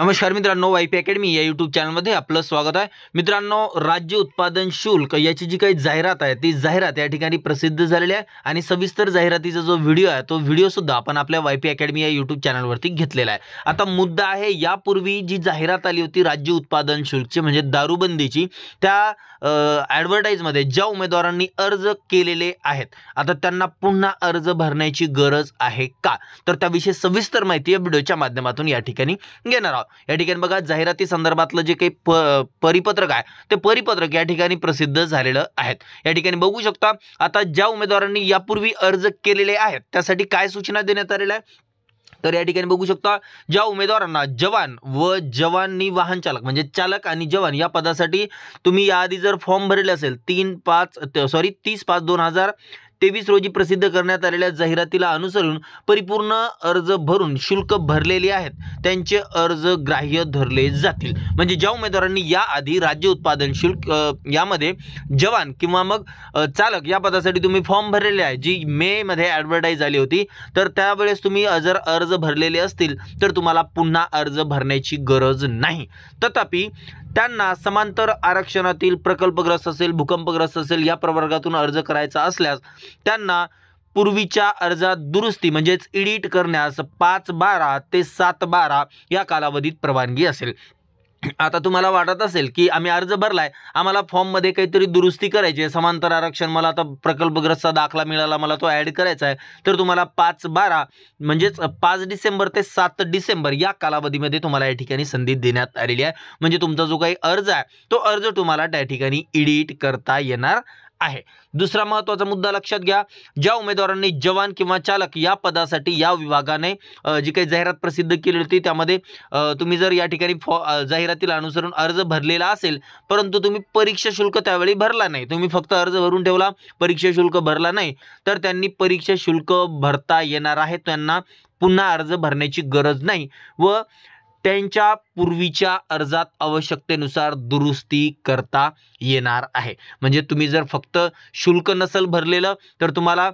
नमस्कार मित्रांनो Y P academy या यूट्यूब चॅनलमध्ये आपलं स्वागत आहे मित्रांनो राज्य उत्पादन शुल्क याची जी काही जाहिरात आहे ती जाहिरात या ठिकाणी प्रसिद्ध झालेली आहे आणि सविस्तर जाहिरातीचा जो व्हिडिओ आहे तो व्हिडिओसुद्धा आपण आपल्या वाय पी अकॅडमी या यूट्यूब चॅनलवरती घेतलेला आहे आता मुद्दा आहे यापूर्वी जी जाहिरात आली होती राज्य उत्पादन शुल्कची म्हणजे दारूबंदीची त्या ॲडव्हर्टाईजमध्ये ज्या उमेदवारांनी अर्ज केलेले आहेत आता त्यांना पुन्हा अर्ज भरण्याची गरज आहे का तर त्याविषयी सविस्तर माहिती या व्हिडिओच्या माध्यमातून या ठिकाणी घेणार आहोत या ठिकाणी बघा जाहिराती संदर्भातलं जे काही प परिपत्रक आहे ते परिपत्रक या ठिकाणी प्रसिद्ध झालेलं आहेत या ठिकाणी बघू शकता आता ज्या उमेदवारांनी यापूर्वी अर्ज केलेले आहेत त्यासाठी काय सूचना देण्यात आलेल्या आहे तर या ठिकाणी बघू शकता ज्या उमेदवारांना जवान व जवानी वाहन चालक म्हणजे चालक आणि जवान या पदासाठी तुम्ही याआधी जर फॉर्म भरले असेल तीन पाच सॉरी तीस पाच दोन हजार तेवीस रोजी प्रसिद्ध करण्यात आलेल्या जाहिरातीला अनुसरून परिपूर्ण अर्ज भरून शुल्क भरलेले आहेत त्यांचे अर्ज ग्राह्य धरले जातील म्हणजे ज्या उमेदवारांनी याआधी राज्य उत्पादन शुल्क यामध्ये जवान किंवा मग चालक या पदासाठी तुम्ही फॉर्म भरलेले आहे जी मे मध्ये ॲडव्हर्टाईज झाली होती तर त्यावेळेस तुम्ही जर अर्ज भरलेले असतील तर तुम्हाला पुन्हा अर्ज भरण्याची गरज नाही तथापि त्यांना समांतर आरक्षणातील प्रकल्पग्रस्त असेल भूकंपग्रस्त असेल या प्रवर्गातून अर्ज करायचा असल्यास त्यांना पूर्वीच्या अर्जात दुरुस्ती म्हणजेच एडिट करण्यास पाच बारा ते सात बारा या कालावधीत परवानगी असेल आता तुम्हाला वाटत असेल की आम्ही अर्ज भरलाय आम्हाला आम्हाला फॉर्ममध्ये काहीतरी दुरुस्ती करायची आहे समांतर आरक्षण मला आता प्रकल्पग्रस्त दाखला मिळाला मला तो ॲड करायचा आहे तर तुम्हाला पाच बारा म्हणजेच पाच डिसेंबर ते सात डिसेंबर या कालावधीमध्ये तुम्हाला या ठिकाणी संधी देण्यात आलेली आहे म्हणजे तुमचा जो काही अर्ज आहे तो अर्ज तुम्हाला त्या ठिकाणी एडिट करता येणार आहे दुसरा महत्त्वाचा मुद्दा लक्षात घ्या ज्या उमेदवारांनी जवान किंवा चालक या पदासाठी या विभागाने जी काही जाहिरात प्रसिद्ध केली होती त्यामध्ये तुम्ही जर या ठिकाणी फॉ जाहिरातीला अनुसरून अर्ज भरलेला असेल परंतु तुम्ही परीक्षा शुल्क त्यावेळी भरला नाही तुम्ही फक्त अर्ज भरून ठेवला परीक्षा शुल्क भरला नाही तर त्यांनी परीक्षा शुल्क भरता येणार आहे त्यांना पुन्हा अर्ज भरण्याची गरज नाही व त्यांच्या पूर्वीच्या अर्जात आवश्यकतेनुसार दुरुस्ती करता येणार आहे म्हणजे तुम्ही जर फक्त शुल्क नसेल भरलेलं तर तुम्हाला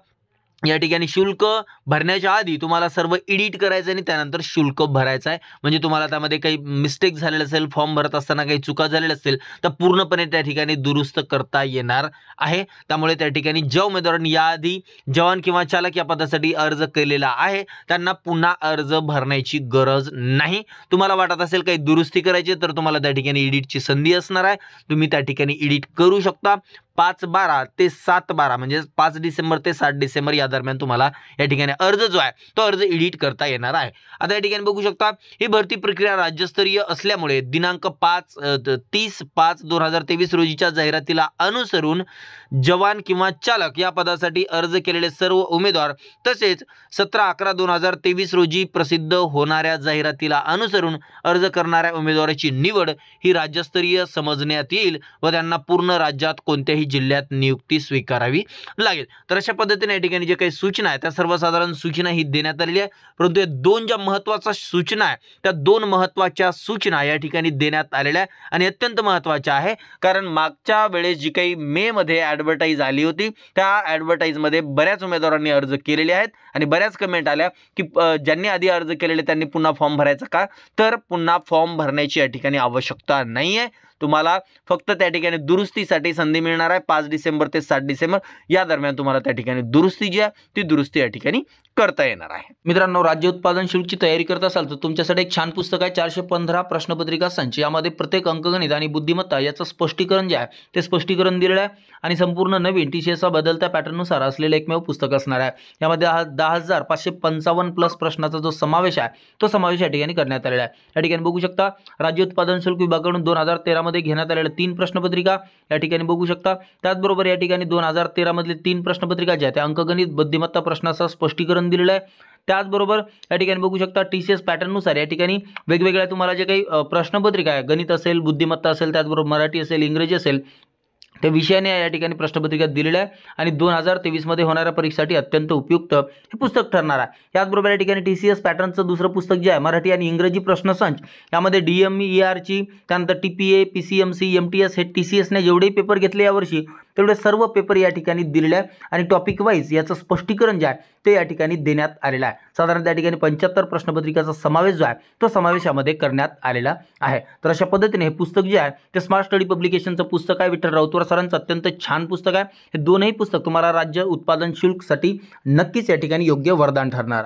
या ठिकाणी शुल्क भरण्याच्या आधी तुम्हाला सर्व एडिट करायचं आणि त्यानंतर शुल्क भरायचं आहे म्हणजे तुम्हाला त्यामध्ये काही मिस्टेक झालेलं असेल फॉर्म भरत असताना काही चुका झालेल्या असेल तर पूर्णपणे त्या ठिकाणी दुरुस्त करता येणार आहे त्यामुळे त्या ठिकाणी ज्या उमेदवारांनी याआधी जवान किंवा चालक या पदासाठी अर्ज केलेला आहे त्यांना पुन्हा अर्ज भरण्याची गरज नाही तुम्हाला वाटत असेल काही दुरुस्ती करायची तर तुम्हाला त्या ठिकाणी एडिटची संधी असणार आहे तुम्ही त्या ठिकाणी एडिट करू शकता पाच बारा ते सात बारा म्हणजे पाच डिसेंबर ते सात डिसेंबर या दरम्यान तुम्हाला या ठिकाणी अर्ज जो आहे तो अर्ज एडिट करता येणार आहे आता या ठिकाणी बघू शकता ही भरती प्रक्रिया राज्यस्तरीय असल्यामुळे दिनांक पाच तीस पाच दोन हजार तेवीस रोजीच्या जाहिरातीला अनुसरून जवान किंवा चालक या पदासाठी अर्ज केलेले सर्व उमेदवार तसेच सतरा अकरा दोन हजार तेवीस रोजी प्रसिद्ध होणाऱ्या जाहिरातीला अनुसरून अर्ज करणाऱ्या उमेदवाराची निवड ही राज्यस्तरीय समजण्यात येईल व त्यांना पूर्ण राज्यात कोणत्याही कोणत्याही जिल्ह्यात नियुक्ती स्वीकारावी लागेल तर अशा पद्धतीने या ठिकाणी जे काही सूचना आहे त्या सर्वसाधारण सूचना ही देण्यात आलेली आहे परंतु या दोन ज्या महत्त्वाच्या सूचना आहे त्या दोन महत्त्वाच्या सूचना या ठिकाणी देण्यात आलेल्या आहे आणि अत्यंत महत्त्वाच्या आहे कारण मागच्या वेळेस जी काही मे मध्ये ॲडव्हर्टाईज आली होती त्या ॲडव्हर्टाईजमध्ये बऱ्याच उमेदवारांनी अर्ज केलेले आहेत आणि बऱ्याच कमेंट आल्या की ज्यांनी आधी अर्ज केलेले त्यांनी पुन्हा फॉर्म भरायचा का तर पुन्हा फॉर्म भरण्याची या ठिकाणी आवश्यकता नाही आहे तुम्हाला फक्त त्या ठिकाणी दुरुस्तीसाठी संधी मिळणार आहे पाच डिसेंबर ते सात डिसेंबर या दरम्यान तुम्हाला त्या ठिकाणी दुरुस्ती जी आहे ती दुरुस्ती या ठिकाणी करता येणार आहे मित्रांनो राज्य उत्पादन शुल्कची तयारी करत असाल तर तुमच्यासाठी एक छान पुस्तक आहे चारशे पंधरा प्रश्नपत्रिका संच यामध्ये प्रत्येक अंकगणित आणि बुद्धिमत्ता याचं स्पष्टीकरण जे आहे ते स्पष्टीकरण दिलेलं आहे आणि संपूर्ण नवीन टी सी एसचा बदलत्या पॅटर्ननुसार असलेलं एकमेव पुस्तक असणार आहे यामध्ये दहा हजार पाचशे पंचावन्न प्लस प्रश्नाचा जो समावेश आहे तो समावेश या ठिकाणी करण्यात आलेला आहे या ठिकाणी बघू शकता राज्य उत्पादन शुल्क विभागाकडून दोन हजार तेरामध्ये घेण्यात आलेल्या तीन प्रश्नपत्रिका या ठिकाणी बघू शकता त्याचबरोबर या ठिकाणी दोन हजार तेरामधले तीन प्रश्नपत्रिका ज्या त्या अंकगणित बुद्धिमत्ता प्रश्नाचं स्पष्टीकरण पॅटर्न दिलेला आहे त्याचबरोबर या ठिकाणी बघू शकता टी सी एस पॅटर्ननुसार या ठिकाणी वेगवेगळ्या तुम्हाला जे काही प्रश्नपत्रिका आहे गणित असेल बुद्धिमत्ता असेल त्याचबरोबर मराठी असेल इंग्रजी असेल त्या विषयाने या ठिकाणी प्रश्नपत्रिका दिलेल्या आहे आणि दोन हजार तेवीसमध्ये होणाऱ्या परीक्षेसाठी अत्यंत उपयुक्त हे पुस्तक ठरणार आहे याचबरोबर या ठिकाणी टी सी एस पॅटर्नचं दुसरं पुस्तक जे आहे मराठी आणि इंग्रजी प्रश्नसंच यामध्ये डी एम ई आरची त्यानंतर T P A P C M C M T S हे टी सी एसने जेवढे पेपर घेतले यावर्षी तेवढे सर्व पेपर या ठिकाणी दिलेले आहे आणि टॉपिक वाईज याचं स्पष्टीकरण जे आहे ते या ठिकाणी देण्यात आलेलं आहे साधारण त्या ठिकाणी पंच्याहत्तर प्रश्नपत्रिकेचा समावेश जो आहे तो समावेशामध्ये करण्यात आलेला आहे तर अशा पद्धतीने हे पुस्तक जे आहे ते स्मार्ट स्टडी पब्लिकेशनचं पुस्तक आहे विठ्ठल राऊतवार सरांचं अत्यंत छान पुस्तक आहे हे दोनही पुस्तक तुम्हाला राज्य उत्पादन शुल्कसाठी नक्कीच या ठिकाणी योग्य वरदान ठरणार आहे